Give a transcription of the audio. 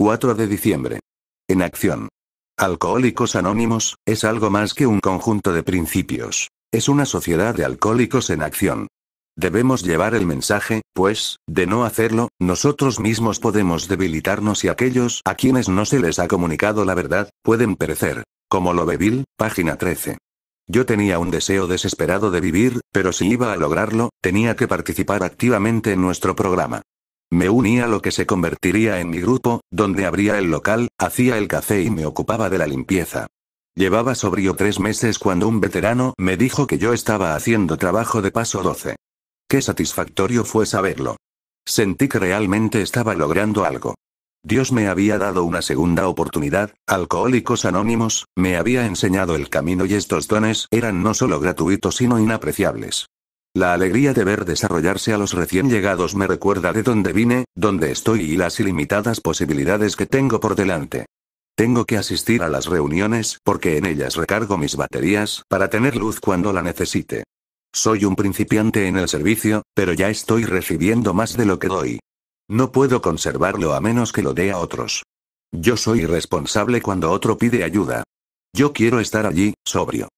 4 de diciembre. En acción. Alcohólicos Anónimos, es algo más que un conjunto de principios. Es una sociedad de alcohólicos en acción. Debemos llevar el mensaje, pues, de no hacerlo, nosotros mismos podemos debilitarnos y aquellos a quienes no se les ha comunicado la verdad, pueden perecer. Como lo bebil, página 13. Yo tenía un deseo desesperado de vivir, pero si iba a lograrlo, tenía que participar activamente en nuestro programa. Me uní a lo que se convertiría en mi grupo, donde abría el local, hacía el café y me ocupaba de la limpieza. Llevaba sobrio tres meses cuando un veterano me dijo que yo estaba haciendo trabajo de paso 12. Qué satisfactorio fue saberlo. Sentí que realmente estaba logrando algo. Dios me había dado una segunda oportunidad, Alcohólicos Anónimos, me había enseñado el camino y estos dones eran no solo gratuitos sino inapreciables. La alegría de ver desarrollarse a los recién llegados me recuerda de dónde vine, dónde estoy y las ilimitadas posibilidades que tengo por delante. Tengo que asistir a las reuniones, porque en ellas recargo mis baterías, para tener luz cuando la necesite. Soy un principiante en el servicio, pero ya estoy recibiendo más de lo que doy. No puedo conservarlo a menos que lo dé a otros. Yo soy responsable cuando otro pide ayuda. Yo quiero estar allí, sobrio.